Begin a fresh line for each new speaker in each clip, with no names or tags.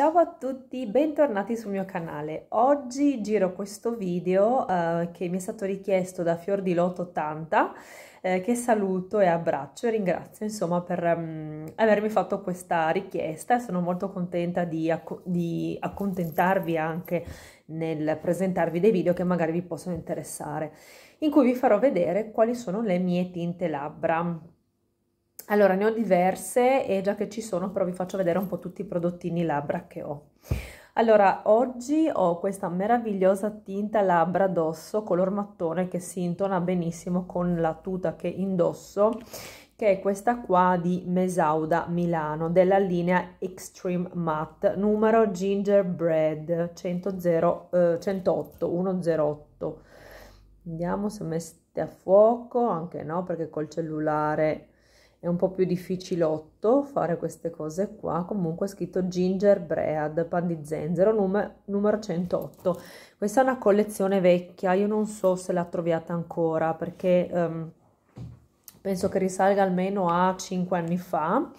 Ciao a tutti, bentornati sul mio canale. Oggi giro questo video eh, che mi è stato richiesto da Fior di Loto 80, eh, che saluto e abbraccio e ringrazio insomma per um, avermi fatto questa richiesta. Sono molto contenta di, acc di accontentarvi anche nel presentarvi dei video che magari vi possono interessare, in cui vi farò vedere quali sono le mie tinte labbra allora, ne ho diverse e già che ci sono però vi faccio vedere un po' tutti i prodottini labbra che ho. Allora, oggi ho questa meravigliosa tinta labbra addosso color mattone che si intona benissimo con la tuta che indosso che è questa qua di Mesauda Milano della linea Extreme Matte numero Gingerbread 108 108 eh, vediamo se mette a fuoco anche no perché col cellulare è un po' più difficilotto fare queste cose qua, comunque è scritto Gingerbread, pan di zenzero, num numero 108. Questa è una collezione vecchia, io non so se la troviate ancora perché... Um, penso che risalga almeno a 5 anni fa.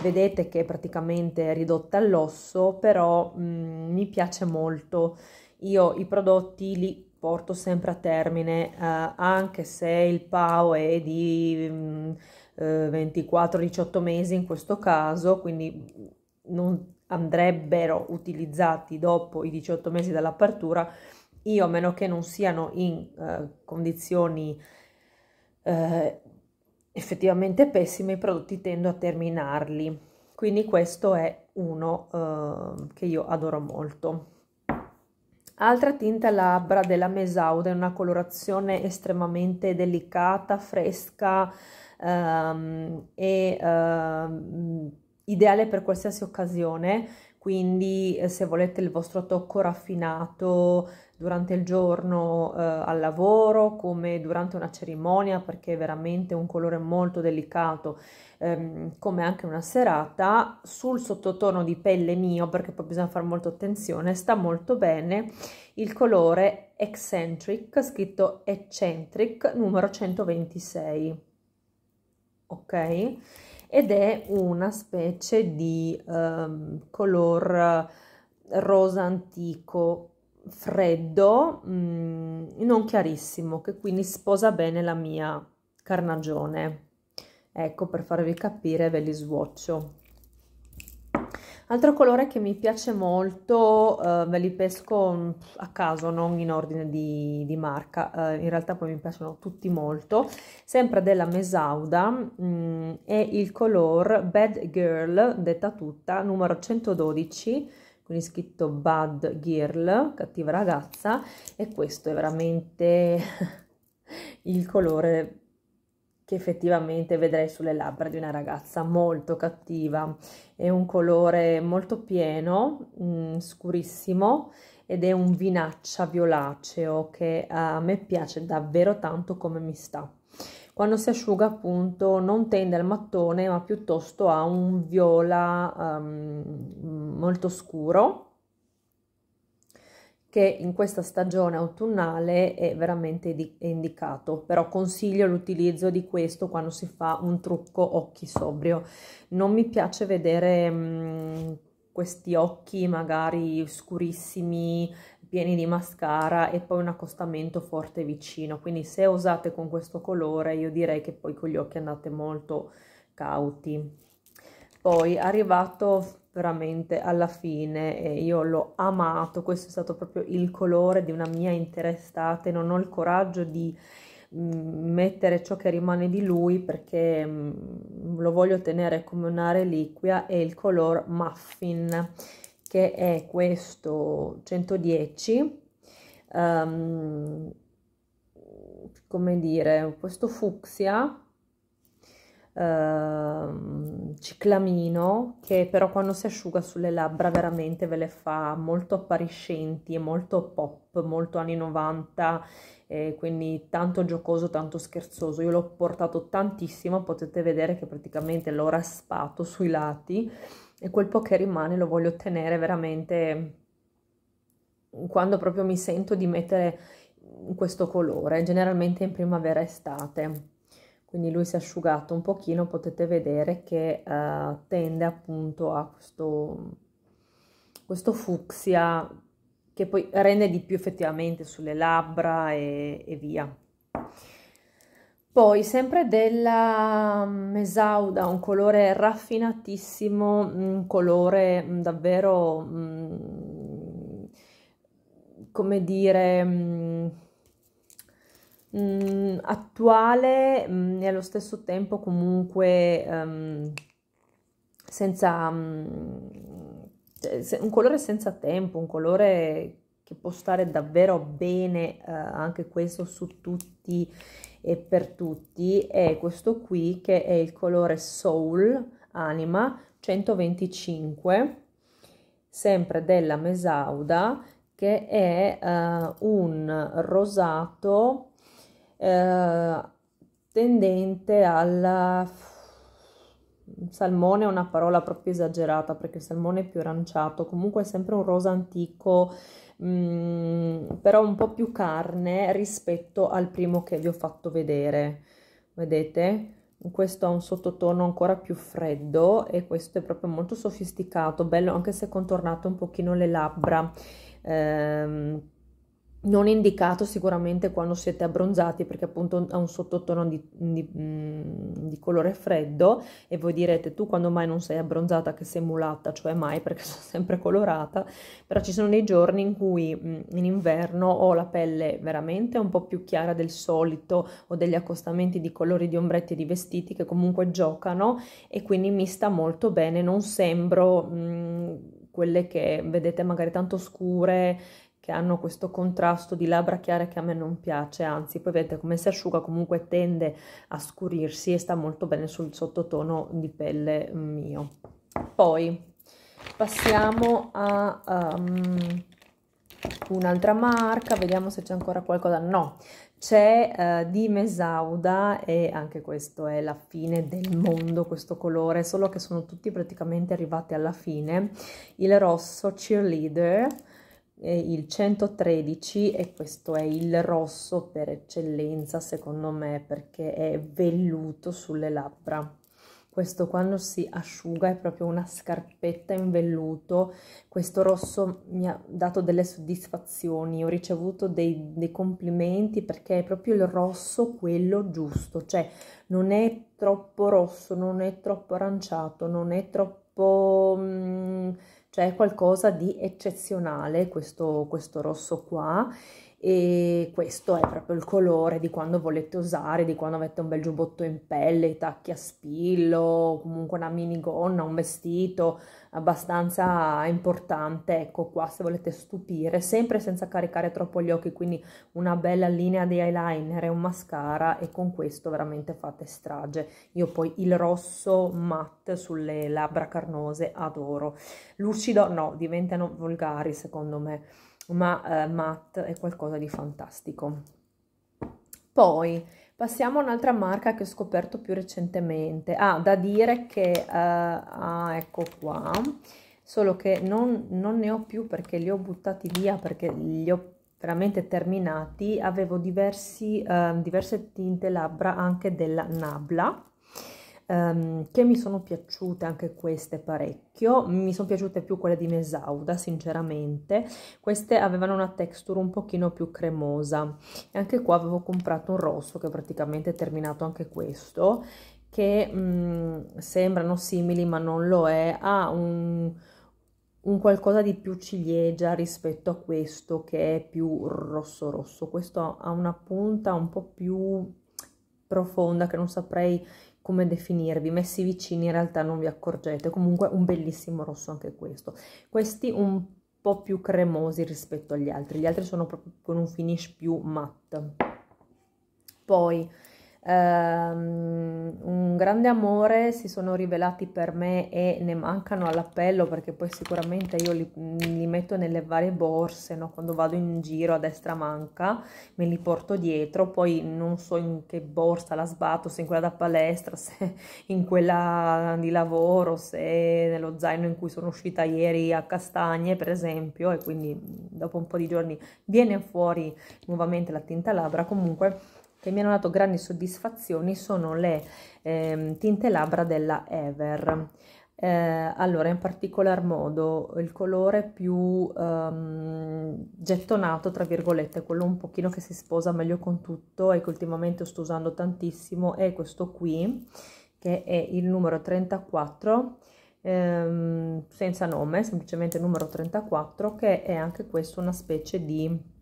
Vedete che è praticamente ridotta all'osso, però mh, mm, mi piace molto. Io i prodotti li porto sempre a termine, eh, anche se il PAO è di mh, mm, eh, 24-18 mesi in questo caso, quindi non andrebbero utilizzati dopo i 18 mesi dall'apertura, io a meno che non siano in eh, condizioni eh, effettivamente pessime, i prodotti tendo a terminarli. Quindi questo è uno eh, che io adoro molto. Altra tinta labbra della Mesauda, è una colorazione estremamente delicata, fresca, um, e um, ideale per qualsiasi occasione, quindi eh, se volete il vostro tocco raffinato durante il giorno eh, al lavoro come durante una cerimonia perché è veramente un colore molto delicato ehm, come anche una serata sul sottotono di pelle mio perché poi bisogna fare molto attenzione sta molto bene il colore eccentric scritto eccentric numero 126 ok? Ed è una specie di um, color rosa antico freddo, mh, mm, non chiarissimo, che quindi sposa bene la mia carnagione. Ecco, per farvi capire ve li swatcho. Altro colore che mi piace molto, eh, ve li pesco mm, a caso, non in ordine di, di marca, eh, in realtà poi mi piacciono tutti molto, sempre della Mesauda, mh, mm, è il color Bad Girl, detta tutta, numero 112, quindi scritto Bad Girl, cattiva ragazza, e questo è veramente il colore che effettivamente vedrei sulle labbra di una ragazza molto cattiva. È un colore molto pieno, mh, mm, scurissimo ed è un vinaccia violaceo che a me piace davvero tanto come mi sta. Quando si asciuga appunto non tende al mattone ma piuttosto a un viola um, molto scuro che in questa stagione autunnale è veramente di- è indicato, però consiglio l'utilizzo di questo quando si fa un trucco occhi sobrio. Non mi piace vedere mh, mm, questi occhi magari scurissimi, pieni di mascara e poi un accostamento forte vicino. Quindi se usate con questo colore io direi che poi con gli occhi andate molto cauti. Poi arrivato veramente alla fine eh, io l'ho amato, questo è stato proprio il colore di una mia intera estate, non ho il coraggio di mm, mettere ciò che rimane di lui perché mm, lo voglio tenere come una reliquia e il color muffin che è questo 110 um, ehm, come dire questo fucsia Ehm, ciclamino che però quando si asciuga sulle labbra veramente ve le fa molto appariscenti e molto pop, molto anni 90 eh, quindi tanto giocoso, tanto scherzoso. Io l'ho portato tantissimo, potete vedere che praticamente l'ho raspato sui lati e quel po' che rimane lo voglio tenere veramente quando proprio mi sento di mettere questo colore, generalmente in primavera-estate quindi lui si è asciugato un pochino potete vedere che eh, tende appunto a questo, questo fucsia che poi rende di più effettivamente sulle labbra e, e via poi sempre della Mesauda, mm, un colore raffinatissimo, un colore mm, davvero, mm, come dire, mh, mm, attuale mh, mm, e allo stesso tempo comunque um, senza um, un colore senza tempo, un colore che può stare davvero bene uh, anche questo su tutti e per tutti è questo qui che è il colore Soul Anima 125 sempre della Mesauda che è uh, un rosato eh, tendente al salmone è una parola proprio esagerata perché il salmone è più aranciato, comunque è sempre un rosa antico, mh, mm, però un po' più carne rispetto al primo che vi ho fatto vedere. Vedete? Questo ha un sottotono ancora più freddo e questo è proprio molto sofisticato, bello anche se contornato un pochino le labbra. Ehm, non è indicato sicuramente quando siete abbronzati perché appunto ha un sottotono di, di, mm, di, colore freddo e voi direte tu quando mai non sei abbronzata che sei mulatta, cioè mai perché sono sempre colorata, però ci sono dei giorni in cui mm, in inverno ho la pelle veramente un po' più chiara del solito ho degli accostamenti di colori di ombretti e di vestiti che comunque giocano e quindi mi sta molto bene, non sembro... Mh, mm, quelle che vedete magari tanto scure che hanno questo contrasto di labbra chiare che a me non piace, anzi poi vedete come si asciuga comunque tende a scurirsi e sta molto bene sul sottotono di pelle mm, mio. Poi passiamo a um, un'altra marca, vediamo se c'è ancora qualcosa, no, c'è uh, di Mesauda e anche questo è la fine del mondo, questo colore, solo che sono tutti praticamente arrivati alla fine, il rosso cheerleader, il 113 e questo è il rosso per eccellenza secondo me perché è velluto sulle labbra questo quando si asciuga è proprio una scarpetta in velluto questo rosso mi ha dato delle soddisfazioni ho ricevuto dei, dei complimenti perché è proprio il rosso quello giusto cioè non è troppo rosso non è troppo aranciato non è troppo mh, mm, cioè qualcosa di eccezionale questo, questo rosso qua e questo è proprio il colore di quando volete usare, di quando avete un bel giubbotto in pelle, i tacchi a spillo, comunque una minigonna, un vestito abbastanza importante, ecco qua se volete stupire, sempre senza caricare troppo gli occhi, quindi una bella linea di eyeliner e un mascara e con questo veramente fate strage. Io poi il rosso matte sulle labbra carnose adoro, lucido no, diventano volgari secondo me ma eh, matte è qualcosa di fantastico. Poi passiamo a un'altra marca che ho scoperto più recentemente. Ah, da dire che, eh, ah, ecco qua, solo che non, non ne ho più perché li ho buttati via, perché li ho veramente terminati. Avevo diversi, eh, diverse tinte labbra anche della Nabla um, che mi sono piaciute anche queste parecchio, mi sono piaciute più quelle di Mesauda sinceramente, queste avevano una texture un pochino più cremosa e anche qua avevo comprato un rosso che praticamente è terminato anche questo che mh, mm, sembrano simili ma non lo è, ha un, un qualcosa di più ciliegia rispetto a questo che è più rosso rosso questo ha una punta un po più profonda che non saprei come definirvi, messi vicini in realtà non vi accorgete, comunque un bellissimo rosso anche questo. Questi un po' più cremosi rispetto agli altri, gli altri sono proprio con un finish più matte. Poi Um, un grande amore si sono rivelati per me e ne mancano all'appello perché poi sicuramente io li, li metto nelle varie borse no? quando vado in giro a destra manca me li porto dietro poi non so in che borsa la sbatto se in quella da palestra se in quella di lavoro se nello zaino in cui sono uscita ieri a Castagne per esempio e quindi dopo un po' di giorni viene fuori nuovamente la tinta labbra comunque che mi hanno dato grandi soddisfazioni sono le eh, tinte labbra della Ever. Eh, allora, in particolar modo il colore più ehm, gettonato, tra virgolette, quello un pochino che si sposa meglio con tutto e che ultimamente sto usando tantissimo, è questo qui, che è il numero 34, ehm, senza nome, semplicemente numero 34, che è anche questo una specie di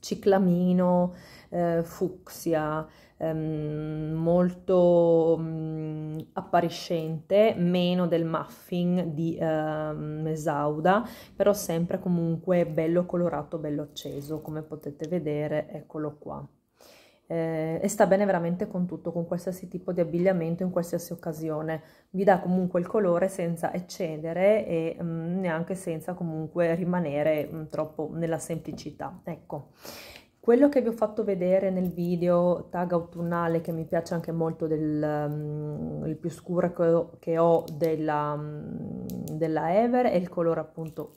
ciclamino, eh, fucsia, ehm, molto mh, mm, appariscente, meno del muffin di ehm, Mesauda, però sempre comunque bello colorato, bello acceso, come potete vedere, eccolo qua eh, e sta bene veramente con tutto, con qualsiasi tipo di abbigliamento, in qualsiasi occasione. Vi dà comunque il colore senza eccedere e mh, mm, neanche senza comunque rimanere mh, mm, troppo nella semplicità. Ecco. Quello che vi ho fatto vedere nel video tag autunnale, che mi piace anche molto, del, um, il più scuro che ho, della, um, della Ever, è il colore appunto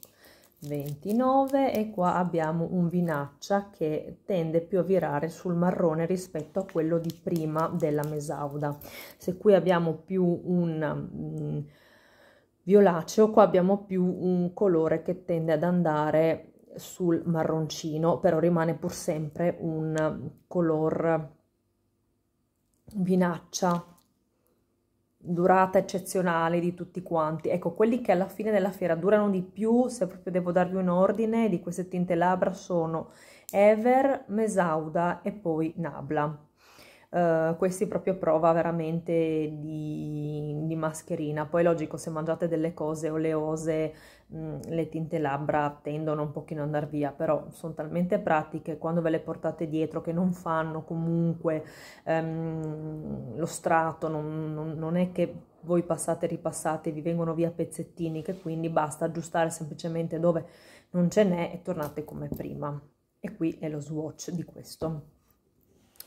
29 e qua abbiamo un vinaccia che tende più a virare sul marrone rispetto a quello di prima della mesauda se qui abbiamo più un um, violaceo qua abbiamo più un colore che tende ad andare sul marroncino però rimane pur sempre un color vinaccia durata eccezionale di tutti quanti. Ecco, quelli che alla fine della fiera durano di più, se proprio devo darvi un ordine, di queste tinte labbra sono Ever, Mesauda e poi Nabla. Eh, questi proprio prova veramente di, di, mascherina. Poi logico, se mangiate delle cose oleose, mh, mm, le tinte labbra tendono un pochino ad andare via, però sono talmente pratiche quando ve le portate dietro che non fanno comunque um, lo strato, non, non, non è che voi passate e ripassate, vi vengono via pezzettini che quindi basta aggiustare semplicemente dove non ce n'è e tornate come prima. E qui è lo swatch di questo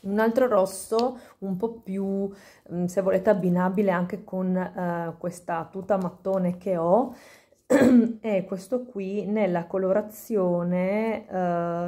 un altro rosso un po' più, mm, se volete, abbinabile anche con eh, questa tuta mattone che ho, è questo qui nella colorazione, eh,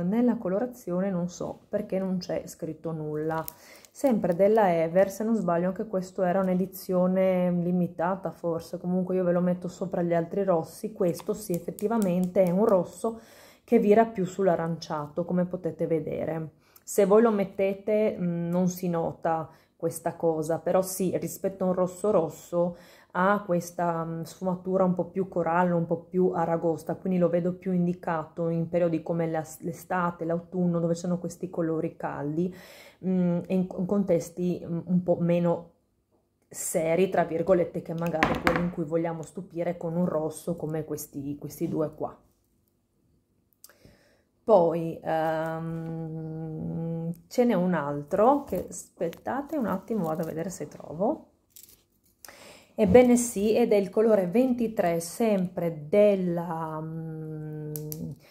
nella colorazione non so perché non c'è scritto nulla, sempre della Ever, se non sbaglio anche questo era un'edizione limitata forse, comunque io ve lo metto sopra gli altri rossi, questo sì effettivamente è un rosso che vira più sull'aranciato come potete vedere se voi lo mettete mm, non si nota questa cosa, però sì, rispetto a un rosso rosso ha questa mm, sfumatura un po' più corallo, un po' più aragosta, quindi lo vedo più indicato in periodi come l'estate, l'autunno, dove sono questi colori caldi, mh, mm, in, in contesti un po' meno seri, tra virgolette, che magari quelli in cui vogliamo stupire con un rosso come questi, questi due qua. Poi um, ce n'è un altro che aspettate un attimo, vado a vedere se trovo. Ebbene sì, ed è il colore 23 sempre della um,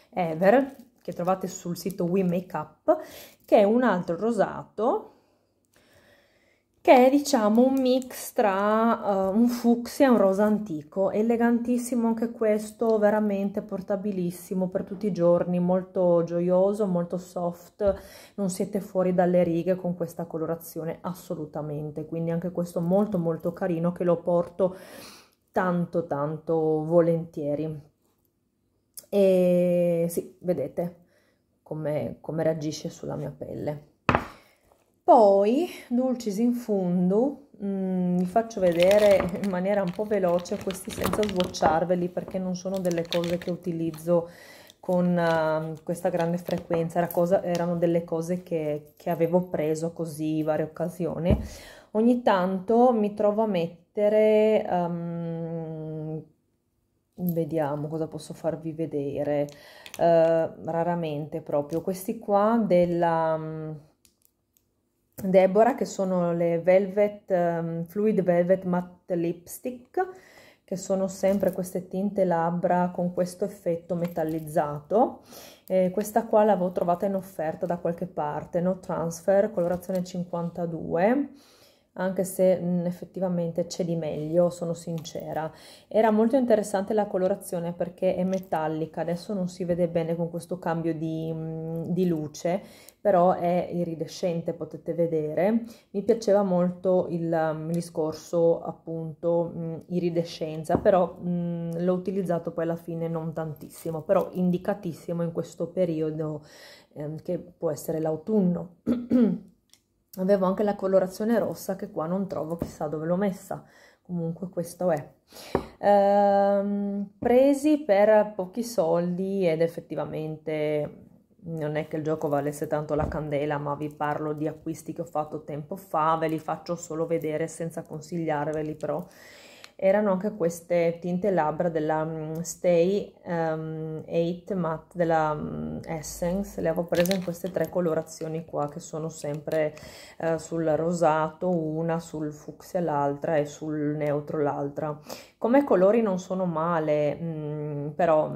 Ever, che trovate sul sito We Makeup, che è un altro rosato che è diciamo un mix tra uh, un fucsia e un rosa antico, elegantissimo anche questo, veramente portabilissimo per tutti i giorni, molto gioioso, molto soft, non siete fuori dalle righe con questa colorazione assolutamente, quindi anche questo molto molto carino che lo porto tanto tanto volentieri. E sì, vedete come, come reagisce sulla mia pelle. Poi, dolcis in fondo, mm, vi faccio vedere in maniera un po' veloce questi senza sbocciarveli perché non sono delle cose che utilizzo con uh, questa grande frequenza, Era cosa, erano delle cose che, che avevo preso così in varie occasioni. Ogni tanto mi trovo a mettere, um, vediamo cosa posso farvi vedere, uh, raramente proprio, questi qua della... Um, Deborah che sono le Velvet um, Fluid Velvet Matte Lipstick che sono sempre queste tinte labbra con questo effetto metallizzato eh, questa qua l'avevo trovata in offerta da qualche parte no transfer colorazione 52 anche se mh, mm, effettivamente c'è di meglio, sono sincera. Era molto interessante la colorazione perché è metallica, adesso non si vede bene con questo cambio di, mh, mm, di luce, però è iridescente, potete vedere. Mi piaceva molto il, mh, mm, discorso appunto iridescenza, però l'ho utilizzato poi alla fine non tantissimo, però indicatissimo in questo periodo eh, che può essere l'autunno. avevo anche la colorazione rossa che qua non trovo chissà dove l'ho messa comunque questo è ehm, presi per pochi soldi ed effettivamente non è che il gioco valesse tanto la candela ma vi parlo di acquisti che ho fatto tempo fa ve li faccio solo vedere senza consigliarveli però erano anche queste tinte labbra della um, Stay um, Matte della mm, Essence, le avevo prese in queste tre colorazioni qua che sono sempre uh, sul rosato una, sul fucsia l'altra e sul neutro l'altra. Come colori non sono male, mh, mm, però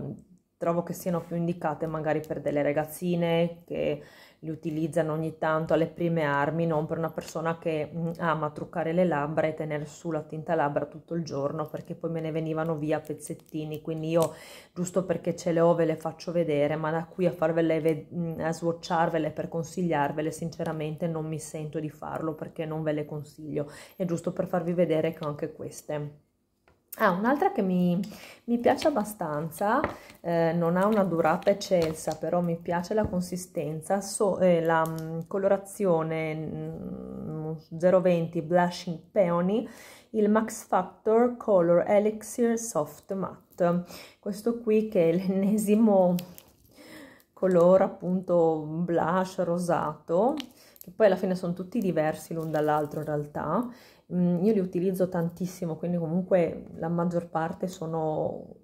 trovo che siano più indicate magari per delle ragazzine che li utilizzano ogni tanto alle prime armi, non per una persona che mm, ama truccare le labbra e tenere su la tinta labbra tutto il giorno perché poi me ne venivano via pezzettini, quindi io giusto perché ce le ho ve le faccio vedere, ma da qui a farvele mm, a swatcharvele per consigliarvele sinceramente non mi sento di farlo perché non ve le consiglio, è giusto per farvi vedere che ho anche queste. Ah, un'altra che mi, mi, piace abbastanza, eh, non ha una durata eccelsa, però mi piace la consistenza, so, eh, la mh, mm, colorazione mh, mm, 020 Blushing Peony, il Max Factor Color Elixir Soft Matte. Questo qui che è l'ennesimo colore appunto blush rosato, che poi alla fine sono tutti diversi l'un dall'altro in realtà, io li utilizzo tantissimo, quindi comunque la maggior parte sono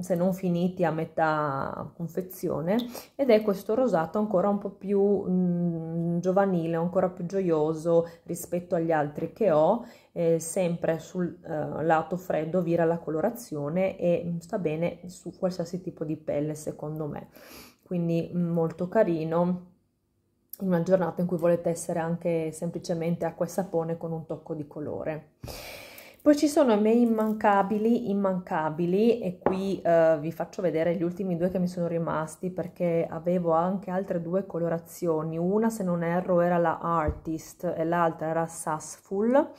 se non finiti a metà confezione ed è questo rosato ancora un po' più mh, giovanile, ancora più gioioso rispetto agli altri che ho, eh, sempre sul eh, lato freddo vira la colorazione e sta bene su qualsiasi tipo di pelle secondo me, quindi molto carino in una giornata in cui volete essere anche semplicemente acqua e sapone con un tocco di colore. Poi ci sono i miei immancabili, immancabili e qui eh, vi faccio vedere gli ultimi due che mi sono rimasti perché avevo anche altre due colorazioni, una se non erro era la Artist e l'altra era Sassful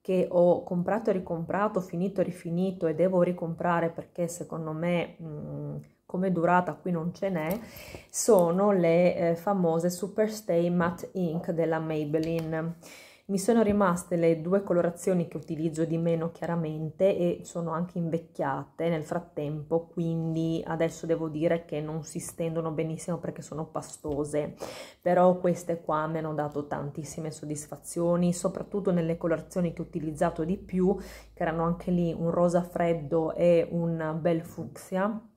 che ho comprato e ricomprato, finito e rifinito e devo ricomprare perché secondo me... Mh, mm, come durata qui non ce n'è, sono le eh, famose Superstay Matte Ink della Maybelline. Mi sono rimaste le due colorazioni che utilizzo di meno chiaramente e sono anche invecchiate nel frattempo, quindi adesso devo dire che non si stendono benissimo perché sono pastose, però queste qua mi hanno dato tantissime soddisfazioni, soprattutto nelle colorazioni che ho utilizzato di più, che erano anche lì un rosa freddo e un bel fucsia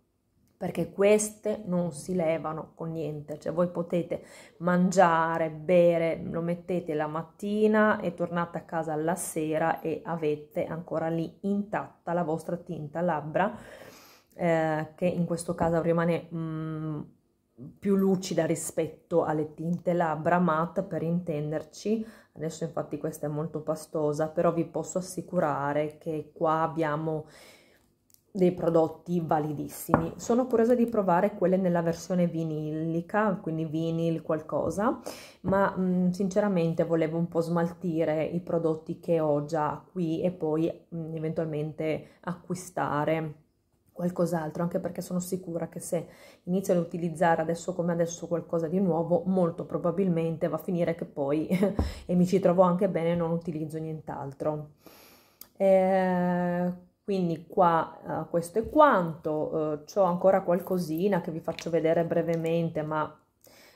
perché queste non si levano con niente, cioè voi potete mangiare, bere, lo mettete la mattina e tornate a casa alla sera e avete ancora lì intatta la vostra tinta labbra, eh, che in questo caso rimane mh, mm, più lucida rispetto alle tinte labbra matte per intenderci adesso infatti questa è molto pastosa però vi posso assicurare che qua abbiamo dei prodotti validissimi. Sono curiosa di provare quelle nella versione vinilica, quindi vinil qualcosa, ma mh, mm, sinceramente volevo un po' smaltire i prodotti che ho già qui e poi mh, mm, eventualmente acquistare qualcos'altro, anche perché sono sicura che se inizio ad utilizzare adesso come adesso qualcosa di nuovo, molto probabilmente va a finire che poi, e mi ci trovo anche bene, e non utilizzo nient'altro. Eh, quindi qua eh, questo è quanto, eh, ho ancora qualcosina che vi faccio vedere brevemente, ma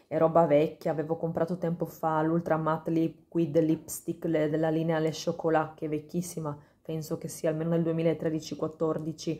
è roba vecchia, avevo comprato tempo fa l'Ultra Matte Liquid Lipstick le, della linea Le Chocolat, che è vecchissima, penso che sia almeno nel 2013-14,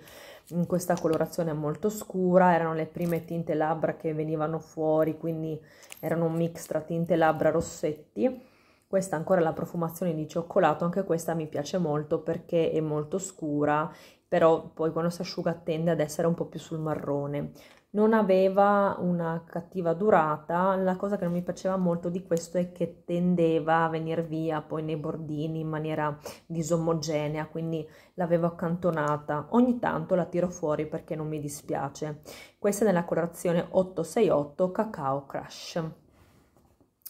in questa colorazione molto scura, erano le prime tinte labbra che venivano fuori, quindi erano un mix tra tinte labbra rossetti, questa ancora la profumazione di cioccolato, anche questa mi piace molto perché è molto scura, però poi quando si asciuga tende ad essere un po' più sul marrone. Non aveva una cattiva durata, la cosa che non mi piaceva molto di questo è che tendeva a venire via poi nei bordini in maniera disomogenea, quindi l'avevo accantonata. Ogni tanto la tiro fuori perché non mi dispiace. Questa è nella colorazione 868 Cacao Crush.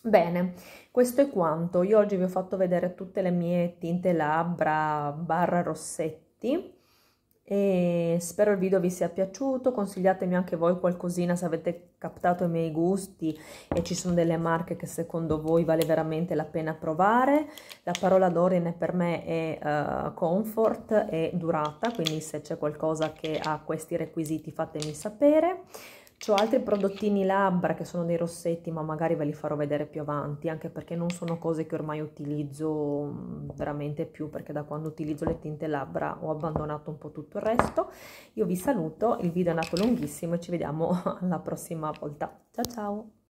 Bene, questo è quanto. Io oggi vi ho fatto vedere tutte le mie tinte labbra barra rossetti e spero il video vi sia piaciuto. Consigliatemi anche voi qualcosina se avete captato i miei gusti e ci sono delle marche che secondo voi vale veramente la pena provare. La parola d'ordine per me è uh, comfort e durata, quindi se c'è qualcosa che ha questi requisiti fatemi sapere. Ho altri prodottini labbra che sono dei rossetti, ma magari ve li farò vedere più avanti, anche perché non sono cose che ormai utilizzo veramente più, perché da quando utilizzo le tinte labbra ho abbandonato un po' tutto il resto. Io vi saluto, il video è andato lunghissimo e ci vediamo alla prossima volta. Ciao ciao!